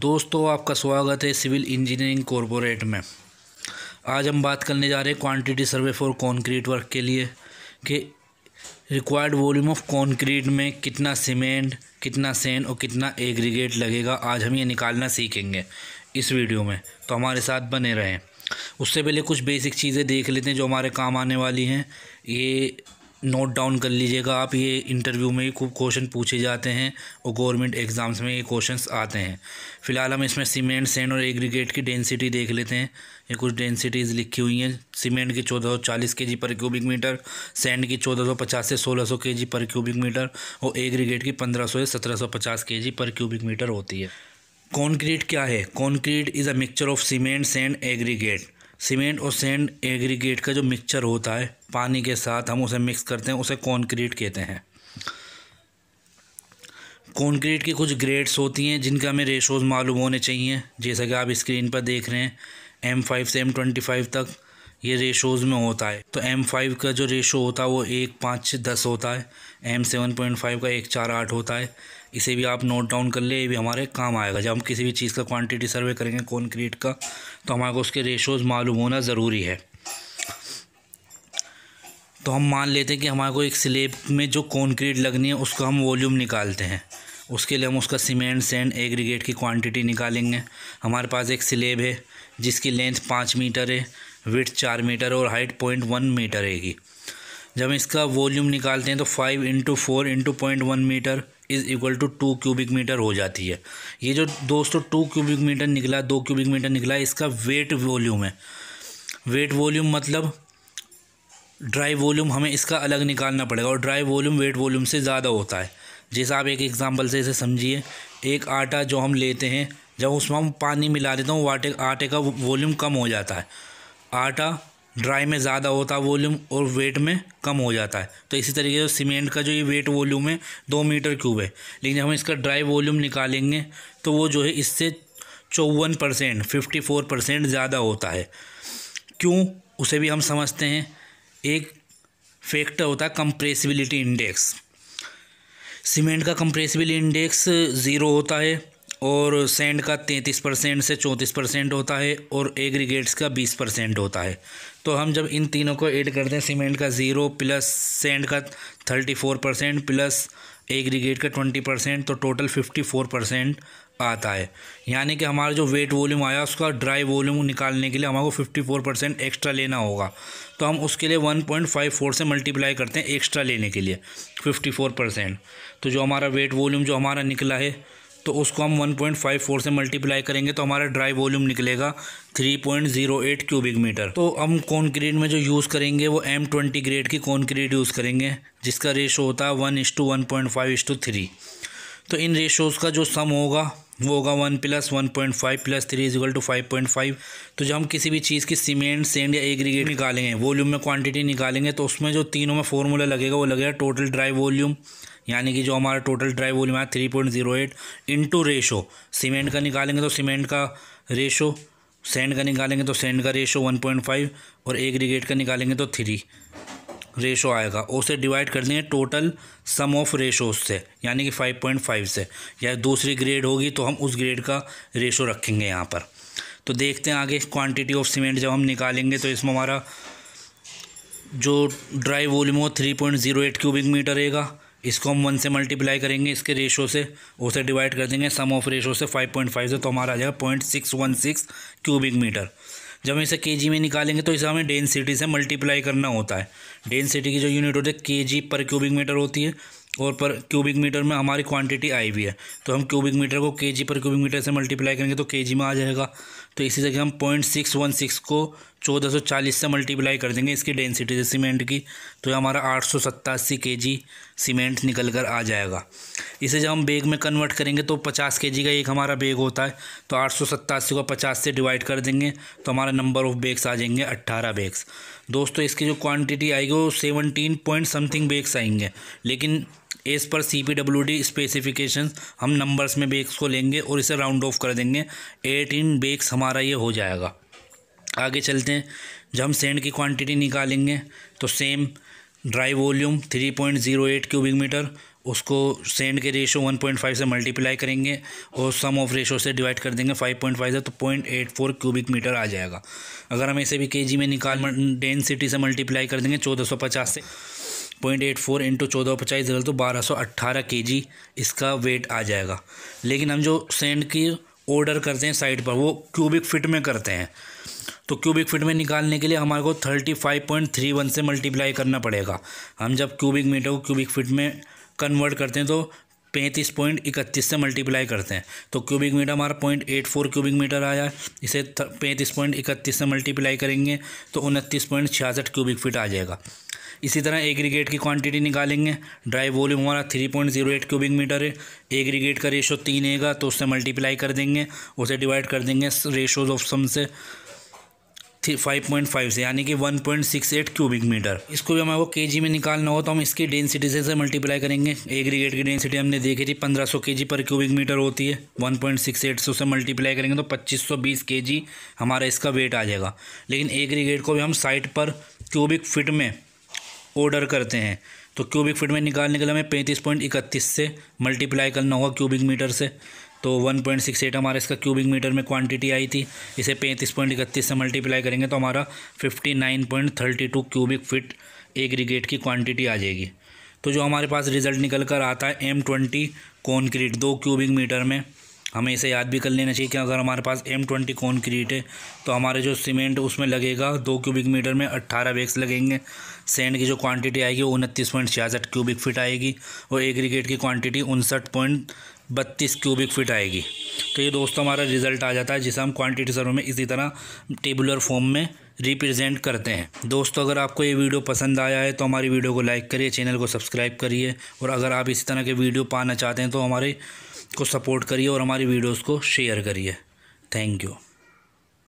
दोस्तों आपका स्वागत है सिविल इंजीनियरिंग कॉरपोरेट में आज हम बात करने जा रहे हैं quantity survey for concrete work के लिए कि रिक्वायर्ड वॉल्यूम ऑफ कंक्रीट में कितना सीमेंट कितना सेंड और कितना एग्रीगेट लगेगा आज हम ये निकालना सीखेंगे इस वीडियो में तो हमारे साथ बने रहें उससे पहले कुछ बेसिक चीज़ें देख लेते हैं जो हमारे काम आने वाली हैं ये नोट डाउन कर लीजिएगा आप ये इंटरव्यू में ही खूब क्वेश्चन पूछे जाते हैं और गवर्नमेंट एग्ज़ाम्स में ये क्वेश्चंस आते हैं फ़िलहाल हम इसमें सीमेंट सेंड और एग्रीगेट की डेंसिटी देख लेते हैं ये कुछ डेंसिटीज़ लिखी हुई हैं सीमेंट की चौदह सौ चालीस के जी पर क्यूबिक मीटर सेंड की चौदह सौ पचास से सोलह सौ के जी पर क्यूबिक मीटर और एग्रीगेट की पंद्रह सौ से सत्रह सौ पचास के जी पर क्यूबिक मीटर होती है कॉन्क्रीट क्या है concrete is a mixture of cement sand aggregate cement और सैंड एग्रीगेट का जो मिक्सचर होता है पानी के साथ हम उसे मिक्स करते हैं उसे कॉन्क्रीट कहते हैं कॉन्क्रीट की कुछ ग्रेड्स होती हैं जिनका हमें रेशोज़ मालूम होने चाहिए जैसा कि आप स्क्रीन पर देख रहे हैं एम फाइव से एम ट्वेंटी फाइव तक ये रेशोज़ में होता है तो एम फाइव का जो रेशो होता है वो एक पाँच दस होता है एम सेवन पॉइंट फाइव का एक चार आठ होता है इसे भी आप नोट डाउन कर ले ये भी हमारे काम आएगा जब हम किसी भी चीज़ का क्वांटिटी सर्वे करेंगे कॉन्क्रीट का तो हमारे को उसके रेशोज़ मालूम होना ज़रूरी है तो हम मान लेते हैं कि हमारे को एक स्लेब में जो कॉन्क्रीट लगनी है उसका हम वॉल्यूम निकालते हैं उसके लिए हम उसका सीमेंट सैंड एग्रीगेट की क्वांटिटी निकालेंगे हमारे पास एक स्लेब है जिसकी लेंथ पाँच मीटर है विथ चार मीटर और हाइट पॉइंट वन मीटर रहेगी जब इसका वॉल्यूम निकालते हैं तो five into four into point one metre is equal to two cubic metre हो जाती है ये जो दोस्तों टू क्यूबिक मीटर निकला दो क्यूबिक मीटर निकला इसका वेट वॉल्यूम है वेट वॉल्यूम मतलब ड्राई वॉल्यूम हमें इसका अलग निकालना पड़ेगा और ड्राई वॉल्यूम वेट वॉल्यूम से ज़्यादा होता है जैसा आप एक एग्ज़ाम्पल से इसे समझिए एक आटा जो हम लेते हैं जब उसमें हम पानी मिला हैं वो आटे आटे का वॉल्यूम कम हो जाता है आटा ड्राई में ज़्यादा होता है वॉल्यूम और वेट में कम हो जाता है तो इसी तरीके से सीमेंट का जो ये वेट वॉल्यूम है दो मीटर क्यूब है लेकिन जब हम इसका ड्राई वॉल्यूम निकालेंगे तो वो जो है इससे चौवन परसेंट फिफ्टी फोर परसेंट ज़्यादा होता है क्यों उसे भी हम समझते हैं एक फैक्टर होता है कंप्रेसिबिलिटी इंडेक्स सीमेंट का कंप्रेसिबिलिटी इंडेक्स ज़ीरो होता है और सेंड का तैंतीस परसेंट से चौंतीस परसेंट होता है और एग्रीगेट्स का बीस परसेंट होता है तो हम जब इन तीनों को ऐड करते हैं सीमेंट का ज़ीरो प्लस सेंड का thirty four percent plus aggregate का ट्वेंटी परसेंट तो टोटल फिफ्टी फोर परसेंट आता है यानी कि हमारा जो वेट वॉल्यूम आया उसका ड्राई वॉल्यूम निकालने के लिए हमारे फिफ्टी फोर परसेंट एक्स्ट्रा लेना होगा तो हम उसके लिए वन पॉइंट फाइव फोर से मल्टीप्लाई करते हैं एक्स्ट्रा लेने के लिए फिफ्टी फोर परसेंट तो जो हमारा वेट वॉल्यूम जो हमारा निकला है तो उसको हम 1.54 से मल्टीप्लाई करेंगे तो हमारा ड्राई वॉल्यूम निकलेगा 3.08 क्यूबिक मीटर तो हम कॉन्क्रीट में जो यूज़ करेंगे वो एम ट्वेंटी ग्रेड की कॉन्क्रीट यूज़ करेंगे जिसका रेशो होता है one is to one point five is to three तो इन रेशोज़ का जो सम होगा वो होगा one plus one point five plus three is equal to five point five तो जब हम किसी भी चीज़ की सीमेंट सेंड या एग्रीगेट निकालेंगे वॉल्यूम में क्वांटिटी निकालेंगे तो उसमें जो तीनों में फॉर्मूला लगेगा वो लगेगा टोटल ड्राई वॉल्यूम यानी कि जो हमारा टोटल ड्राई वॉल्यूम है three point zero eight into ratio cement का निकालेंगे तो सीमेंट का रेशो सेंड का निकालेंगे तो सेंड का रेशो वन पॉइंट फाइव और एक रिगेट का निकालेंगे तो थ्री रेशो आएगा उसे डिवाइड कर देंगे टोटल सम ऑफ रेशो से यानी कि फाइव पॉइंट फाइव से या दूसरी ग्रेड होगी तो हम उस ग्रेड का रेशो रखेंगे यहाँ पर तो देखते हैं आगे क्वांटिटी ऑफ सीमेंट जब हम निकालेंगे तो इसमें हमारा जो ड्राई वॉल्यूम हो three point zero eight cubic metre रहेगा इसको हम वन से मल्टीप्लाई करेंगे इसके रेशो से उसे डिवाइड कर देंगे सम ऑफ रेशो से फाइव पॉइंट फाइव से तो हमारा आ जाएगा point six one six cubic metre जब हम इसे के में निकालेंगे तो इसे हमें डेंसिटी से मल्टीप्लाई करना होता है डेंसिटी की जो यूनिट होती है के पर क्यूबिक मीटर होती है और पर क्यूबिक मीटर में हमारी क्वांटिटी आई हुई है तो हम क्यूबिक मीटर को के पर क्यूबिक मीटर से मल्टीप्लाई करेंगे तो के में आ जाएगा तो इसी जगह हम पॉइंट सिक्स वन सिक्स को चौदह सौ चालीस से मल्टीप्लाई कर देंगे इसकी डेंसिटी से सीमेंट की तो ये हमारा आठ सौ सत्तासी के जी सीमेंट निकल कर आ जाएगा इसे जब हम बेग में कन्वर्ट करेंगे तो पचास के जी का एक हमारा बेग होता है तो आठ सौ सत्तासी को पचास से डिवाइड कर देंगे तो हमारा नंबर ऑफ़ बेग्स आ जाएंगे अट्ठारह बेग्स दोस्तों इसकी जो क्वान्टिटी आएगी वो सेवनटीन पॉइंट समथिंग बेग्स आएंगे लेकिन as per C P W D specification हम नंबर्स में बेग्स को लेंगे और इसे राउंड ऑफ कर देंगे एटीन बेग्स हमारा ये हो जाएगा आगे चलते हैं जब हम सेंड की क्वांटिटी निकालेंगे तो same dry volume three point zero cubic metre उसको सेंड के रेशो वन पॉइंट फाइव से मल्टीप्लाई करेंगे और सम ऑफ रेशो से डिवाइड कर देंगे फाइव पॉइंट फाइव से तो point eight four cubic metre आ जाएगा अगर हम इसे भी के जी में निकाल डेंसिटी से मल्टीप्लाई कर देंगे चौदह सौ पचास से पॉइंट एट फोर इंटू चौदह पचास जगह तो बारह सौ अट्ठारह के जी इसका वेट आ जाएगा लेकिन हम जो सेंड की ऑर्डर करते हैं साइड पर वो क्यूबिक फिट में करते हैं तो क्यूबिक फीट में निकालने के लिए हमारे को thirty five point three one से मल्टीप्लाई करना पड़ेगा हम जब क्यूबिक मीटर को क्यूबिक फीट में कन्वर्ट करते हैं तो पैंतीस पॉइंट इकतीस से मल्टीप्लाई करते हैं तो क्यूबिक मीटर हमारा point eight four cubic metre आया इसे पैंतीस पॉइंट इकतीस से मल्टीप्लाई करेंगे तो उनतीस पॉइंट छियासठ क्यूबिक फीट आ जाएगा इसी तरह एग्रीगेट की क्वांटिटी निकालेंगे ड्राई वॉल्यूम हमारा three point zero eight cubic metre है एग्रीगेट का रेशो तीन है तो उससे मल्टीप्लाई कर देंगे उसे डिवाइड कर देंगे रेशोज ऑफ सम से थ्री फाइव पॉइंट फाइव से यानी कि one point six eight cubic metre इसको भी हमारे को के जी में निकालना हो तो हम इसकी डेंसिटी से मल्टीप्लाई करेंगे एग्रीगेट की डेंसिटी हमने देखी थी पंद्रह सौ के जी पर क्यूबिक मीटर होती है वन पॉइंट सिक्स एट से उसे मल्टीप्लाई करेंगे तो पच्चीस सौ बीस के जी हमारा इसका वेट आ जाएगा लेकिन एग्रीगेट को भी हम साइट पर क्यूबिक फिट में ऑर्डर करते हैं तो क्यूबिक फिट में निकालने के लिए हमें पैंतीस पॉइंट इकतीस से मल्टीप्लाई करना होगा क्यूबिक मीटर से तो 1.68 हमारा इसका क्यूबिक मीटर में क्वांटिटी आई थी इसे पैंतीस पॉइंट इकतीस से मल्टीप्लाई करेंगे तो हमारा 59.32 क्यूबिक फिट एग्रीगेट की क्वांटिटी आ जाएगी तो जो हमारे पास रिजल्ट निकल कर आता है एम ट्वेंटी कॉन्क्रीट दो क्यूबिक मीटर में हमें इसे याद भी कर लेना चाहिए कि अगर हमारे पास एम ट्वेंटी कॉन्क्रीट है तो हमारे जो सीमेंट उसमें लगेगा दो क्यूबिक मीटर में अट्ठारह वेक्स लगेंगे सेंड की जो क्वांटिटी आएगी वो उनतीस पॉइंट छियासठ क्यूबिक फिट आएगी और एग्रीगेट की क्वांटिटी उनसठ पॉइंट बत्तीस क्यूबिक फीट आएगी तो ये दोस्तों हमारा रिज़ल्ट आ जाता है जिसे हम क्वांटिटी सर्व में इसी तरह टेबुलर फॉर्म में रिप्रेजेंट करते हैं दोस्तों अगर आपको ये वीडियो पसंद आया है तो हमारी वीडियो को लाइक करिए चैनल को सब्सक्राइब करिए और अगर आप इसी तरह के वीडियो पाना चाहते हैं तो हमारे को सपोर्ट करिए और हमारी वीडियोज़ को शेयर करिए थैंक यू